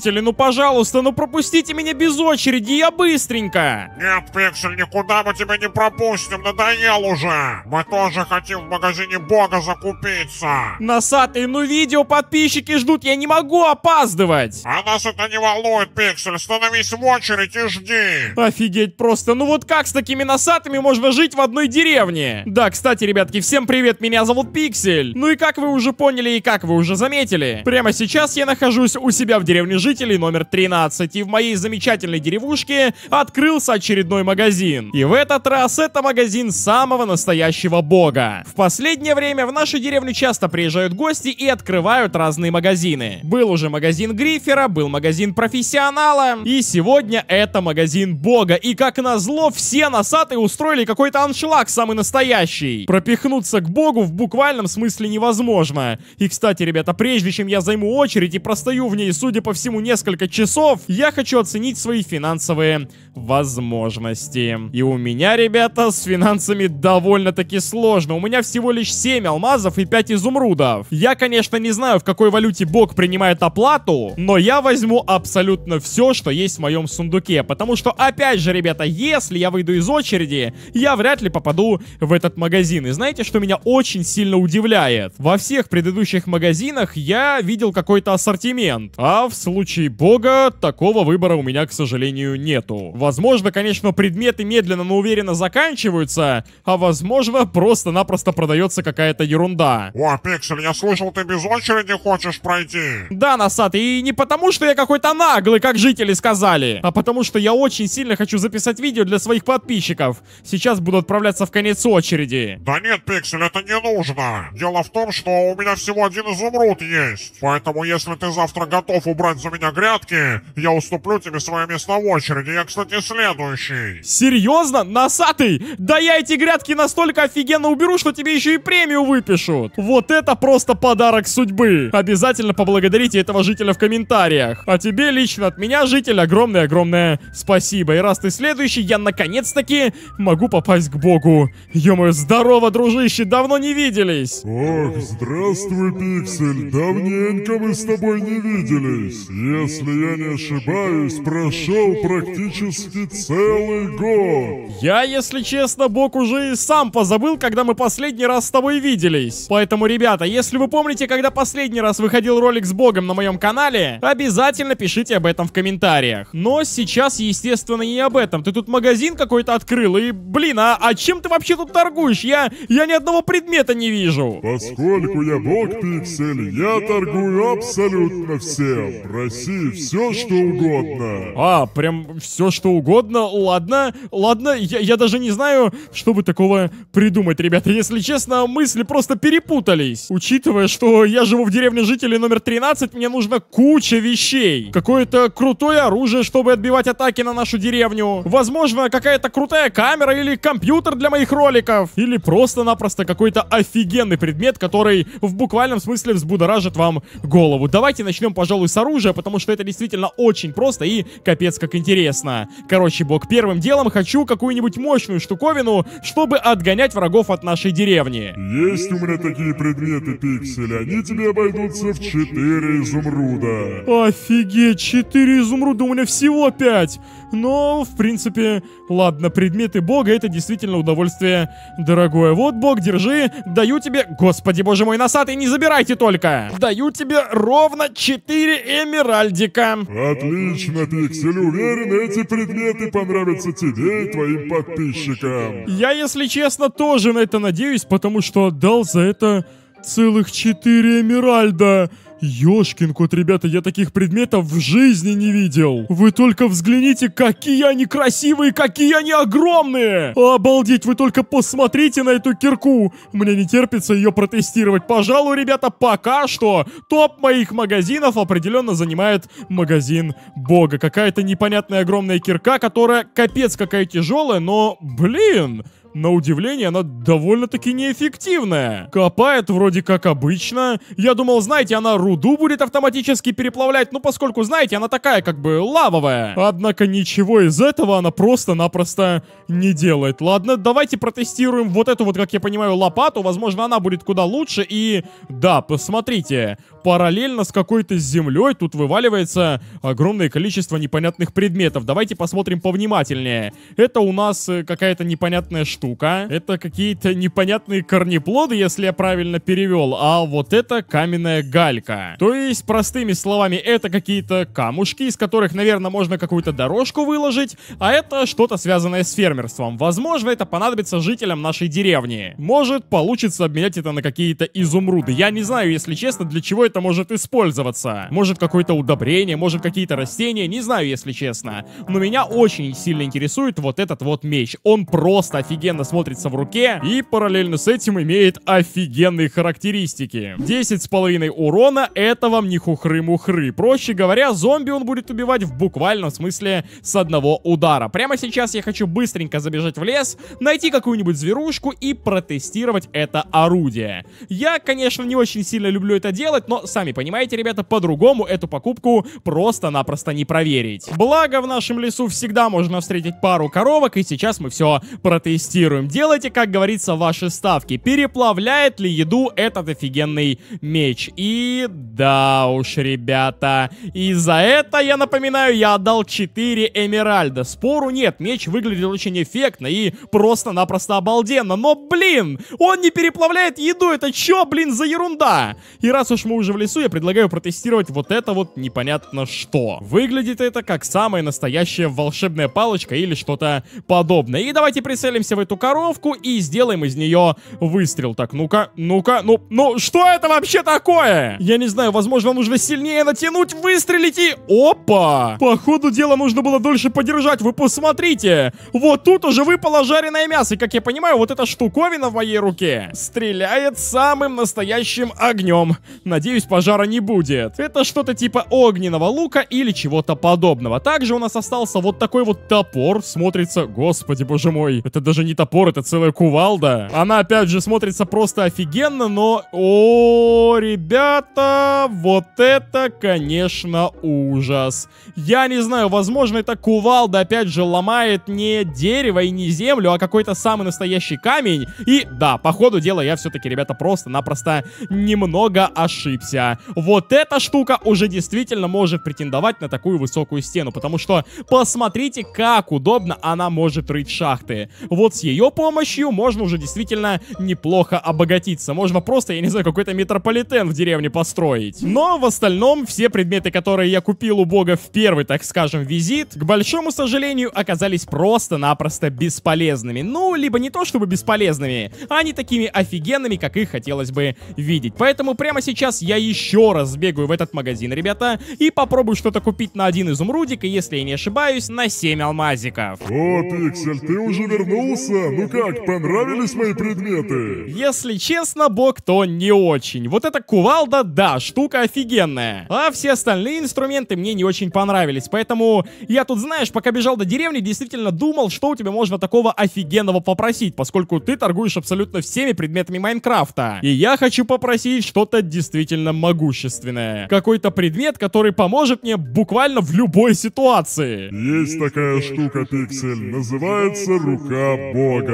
слушатели, ну пожалуйста, ну пропустите меня без очереди, я быстренько. Нет, Пиксель, никуда мы тебя не пропустим, надоел уже. Мы тоже хотим в магазине Бога закупиться. Носатый, ну видео подписчики ждут, я не могу опаздывать. А нас это не волнует, Пиксель, становись в очередь и жди. Офигеть просто, ну вот как с такими носатыми можно жить в одной деревне? Да, кстати, ребятки, всем привет, меня зовут Пиксель. Ну и как вы уже поняли и как вы уже заметили, прямо сейчас я нахожусь у себя в деревне Жи жителей номер 13, и в моей замечательной деревушке открылся очередной магазин. И в этот раз это магазин самого настоящего бога. В последнее время в нашу деревню часто приезжают гости и открывают разные магазины. Был уже магазин грифера был магазин профессионала, и сегодня это магазин бога. И как назло, все носатые устроили какой-то аншлаг самый настоящий. Пропихнуться к богу в буквальном смысле невозможно. И, кстати, ребята, прежде чем я займу очередь и простою в ней, судя по всему, несколько часов, я хочу оценить свои финансовые возможности. И у меня, ребята, с финансами довольно-таки сложно. У меня всего лишь 7 алмазов и 5 изумрудов. Я, конечно, не знаю, в какой валюте бог принимает оплату, но я возьму абсолютно все, что есть в моем сундуке. Потому что, опять же, ребята, если я выйду из очереди, я вряд ли попаду в этот магазин. И знаете, что меня очень сильно удивляет? Во всех предыдущих магазинах я видел какой-то ассортимент. А в случае случае бога такого выбора у меня, к сожалению, нету. Возможно, конечно, предметы медленно, но уверенно заканчиваются, а возможно, просто-напросто продается какая-то ерунда. О, Пиксель, я слышал, ты без очереди хочешь пройти. Да, Носатый, и не потому, что я какой-то наглый, как жители сказали, а потому, что я очень сильно хочу записать видео для своих подписчиков. Сейчас буду отправляться в конец очереди. Да нет, Пиксель, это не нужно. Дело в том, что у меня всего один изумруд есть. Поэтому, если ты завтра готов убрать за меня меня грядки, я уступлю тебе свое место в очереди. Я, кстати, следующий. Серьезно? Носатый? Да я эти грядки настолько офигенно уберу, что тебе еще и премию выпишут. Вот это просто подарок судьбы. Обязательно поблагодарите этого жителя в комментариях. А тебе лично от меня, житель, огромное-огромное спасибо. И раз ты следующий, я наконец-таки могу попасть к богу. Ё-моё, здорово, дружище, давно не виделись. Ох, здравствуй, Пиксель, давненько мы с тобой не виделись. Если я не ошибаюсь, прошел практически целый год. Я, если честно, Бог уже и сам позабыл, когда мы последний раз с тобой виделись. Поэтому, ребята, если вы помните, когда последний раз выходил ролик с Богом на моем канале, обязательно пишите об этом в комментариях. Но сейчас, естественно, не об этом. Ты тут магазин какой-то открыл и, блин, а, а чем ты вообще тут торгуешь? Я, я ни одного предмета не вижу. Поскольку я Бог Пиксель, я торгую абсолютно всем. Прости Проси все, что угодно. А, прям все, что угодно? Ладно, ладно, я, я даже не знаю, что бы такого придумать, ребята. Если честно, мысли просто перепутались. Учитывая, что я живу в деревне жителей номер 13, мне нужно куча вещей. Какое-то крутое оружие, чтобы отбивать атаки на нашу деревню. Возможно, какая-то крутая камера или компьютер для моих роликов. Или просто-напросто какой-то офигенный предмет, который в буквальном смысле взбудоражит вам голову. Давайте начнем, пожалуй, с оружия, потому потому что это действительно очень просто и капец как интересно. Короче, бог, первым делом хочу какую-нибудь мощную штуковину, чтобы отгонять врагов от нашей деревни. Есть у меня такие предметы, пиксель, они тебе обойдутся в 4 изумруда. Офигеть, 4 изумруда, у меня всего 5. Но, в принципе, ладно, предметы бога это действительно удовольствие дорогое. Вот, бог, держи, даю тебе... Господи, боже мой, носатый, не забирайте только! Даю тебе ровно 4 эмералда Геральдика. Отлично, Пиксель, уверен, эти предметы понравятся тебе и твоим подписчикам. Я, если честно, тоже на это надеюсь, потому что отдал за это Целых четыре эмеральда! Ёшкин кот, ребята, я таких предметов в жизни не видел. Вы только взгляните, какие они красивые, какие они огромные! Обалдеть, вы только посмотрите на эту кирку! Мне не терпится ее протестировать. Пожалуй, ребята, пока что топ моих магазинов определенно занимает магазин Бога. Какая-то непонятная огромная кирка, которая капец какая тяжелая, но, блин... На удивление, она довольно-таки неэффективная. Копает вроде как обычно. Я думал, знаете, она руду будет автоматически переплавлять, ну поскольку, знаете, она такая как бы лавовая. Однако ничего из этого она просто-напросто не делает. Ладно, давайте протестируем вот эту вот, как я понимаю, лопату. Возможно, она будет куда лучше. И да, посмотрите, параллельно с какой-то землей тут вываливается огромное количество непонятных предметов. Давайте посмотрим повнимательнее. Это у нас э, какая-то непонятная штука штука. Это какие-то непонятные корнеплоды, если я правильно перевел, а вот это каменная галька. То есть, простыми словами, это какие-то камушки, из которых, наверное, можно какую-то дорожку выложить, а это что-то связанное с фермерством. Возможно, это понадобится жителям нашей деревни. Может, получится обменять это на какие-то изумруды. Я не знаю, если честно, для чего это может использоваться. Может, какое-то удобрение, может, какие-то растения, не знаю, если честно. Но меня очень сильно интересует вот этот вот меч. Он просто офигенный офигенно смотрится в руке и параллельно с этим имеет офигенные характеристики. 10,5 урона это вам не хухры-мухры. Проще говоря, зомби он будет убивать в буквальном смысле с одного удара. Прямо сейчас я хочу быстренько забежать в лес, найти какую-нибудь зверушку и протестировать это орудие. Я, конечно, не очень сильно люблю это делать, но сами понимаете, ребята, по-другому эту покупку просто-напросто не проверить. Благо в нашем лесу всегда можно встретить пару коровок, и сейчас мы все протестируем цитируем, делайте, как говорится, ваши ставки. Переплавляет ли еду этот офигенный меч? И да уж, ребята, и за это, я напоминаю, я отдал 4 эмеральда. Спору нет, меч выглядел очень эффектно и просто-напросто обалденно. Но, блин, он не переплавляет еду, это чё, блин, за ерунда? И раз уж мы уже в лесу, я предлагаю протестировать вот это вот непонятно что. Выглядит это как самая настоящая волшебная палочка или что-то подобное. И давайте прицелимся в эту эту коровку и сделаем из нее выстрел. Так, ну-ка, ну-ка, ну, ну, что это вообще такое? Я не знаю, возможно, вам нужно сильнее натянуть, выстрелить и... Опа! По ходу дела нужно было дольше подержать, вы посмотрите. Вот тут уже выпало жареное мясо, и, как я понимаю, вот эта штуковина в моей руке стреляет самым настоящим огнем. Надеюсь, пожара не будет. Это что-то типа огненного лука или чего-то подобного. Также у нас остался вот такой вот топор. Смотрится, господи боже мой, это даже не топор, это целая кувалда. Она, опять же, смотрится просто офигенно, но... О, ребята, вот это, конечно, ужас. Я не знаю, возможно, эта кувалда, опять же, ломает не дерево и не землю, а какой-то самый настоящий камень. И, да, по ходу дела я все-таки, ребята, просто-напросто немного ошибся. Вот эта штука уже действительно может претендовать на такую высокую стену, потому что посмотрите, как удобно она может рыть шахты. Вот с ее помощью можно уже действительно неплохо обогатиться. Можно просто, я не знаю, какой-то метрополитен в деревне построить. Но в остальном все предметы, которые я купил у бога в первый, так скажем, визит, к большому сожалению, оказались просто-напросто бесполезными. Ну, либо не то чтобы бесполезными, а не такими офигенными, как их хотелось бы видеть. Поэтому прямо сейчас я еще раз сбегаю в этот магазин, ребята, и попробую что-то купить на один изумрудик, и если я не ошибаюсь, на 7 алмазиков. О, Пиксель, ты уже вернулся? Ребята, ну как, понравились мои предметы? Если честно, бог, то не очень. Вот эта кувалда, да, штука офигенная. А все остальные инструменты мне не очень понравились. Поэтому я тут, знаешь, пока бежал до деревни, действительно думал, что у тебя можно такого офигенного попросить, поскольку ты торгуешь абсолютно всеми предметами Майнкрафта. И я хочу попросить что-то действительно могущественное. Какой-то предмет, который поможет мне буквально в любой ситуации. Есть такая штука, Пиксель, называется рука Бога много.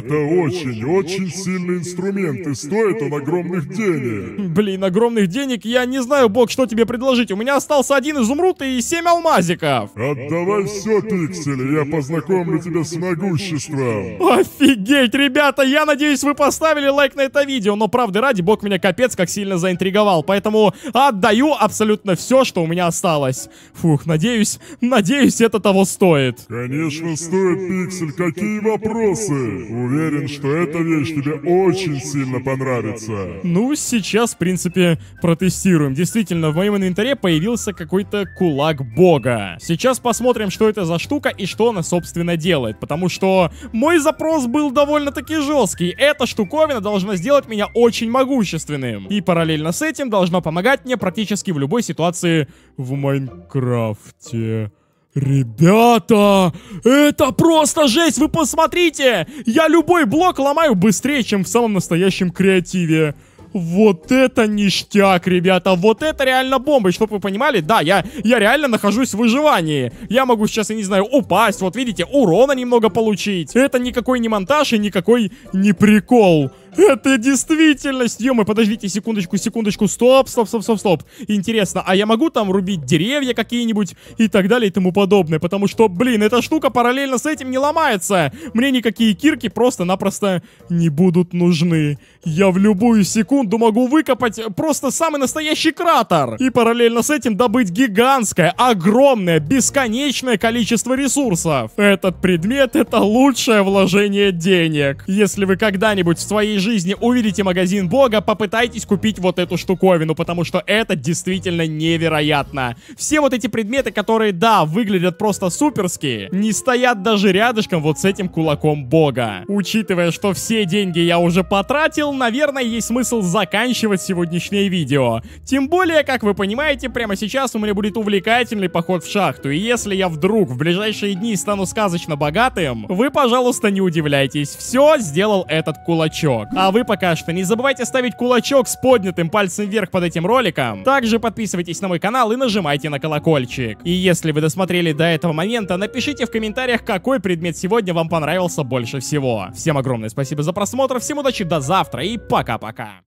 Это очень-очень сильный инструмент, и стоит он огромных денег. Блин, огромных денег я не знаю, Бог, что тебе предложить. У меня остался один изумруд и семь алмазиков. Отдавай все, пиксели, я познакомлю тебя с могуществом. Офигеть, ребята, я надеюсь, вы поставили лайк на это видео, но правды ради, Бог меня капец как сильно заинтриговал, поэтому отдаю абсолютно все, что у меня осталось. Фух, надеюсь, надеюсь, это того стоит. Конечно стоит, Пиксель, какие вопросы? вкусы. Уверен, что эта вещь тебе очень сильно понравится. Ну, сейчас, в принципе, протестируем. Действительно, в моем инвентаре появился какой-то кулак бога. Сейчас посмотрим, что это за штука и что она, собственно, делает. Потому что мой запрос был довольно-таки жесткий. Эта штуковина должна сделать меня очень могущественным. И параллельно с этим должна помогать мне практически в любой ситуации в Майнкрафте. Ребята, это просто жесть, вы посмотрите! Я любой блок ломаю быстрее, чем в самом настоящем креативе. Вот это ништяк, ребята. Вот это реально бомба. И чтобы вы понимали, да, я, я реально нахожусь в выживании. Я могу сейчас, я не знаю, упасть. Вот видите, урона немного получить. Это никакой не монтаж и никакой не прикол. Это действительность, ё подождите секундочку, секундочку, стоп, стоп, стоп, стоп, стоп. Интересно, а я могу там рубить деревья какие-нибудь и так далее и тому подобное? Потому что, блин, эта штука параллельно с этим не ломается. Мне никакие кирки просто-напросто не будут нужны. Я в любую секунду секунду могу выкопать просто самый настоящий кратер. И параллельно с этим добыть гигантское, огромное, бесконечное количество ресурсов. Этот предмет это лучшее вложение денег. Если вы когда-нибудь в своей жизни увидите магазин бога, попытайтесь купить вот эту штуковину, потому что это действительно невероятно. Все вот эти предметы, которые, да, выглядят просто суперски, не стоят даже рядышком вот с этим кулаком бога. Учитывая, что все деньги я уже потратил, наверное, есть смысл заканчивать сегодняшнее видео. Тем более, как вы понимаете, прямо сейчас у меня будет увлекательный поход в шахту, и если я вдруг в ближайшие дни стану сказочно богатым, вы, пожалуйста, не удивляйтесь, все сделал этот кулачок. А вы пока что не забывайте ставить кулачок с поднятым пальцем вверх под этим роликом, также подписывайтесь на мой канал и нажимайте на колокольчик. И если вы досмотрели до этого момента, напишите в комментариях, какой предмет сегодня вам понравился больше всего. Всем огромное спасибо за просмотр, всем удачи, до завтра и пока-пока.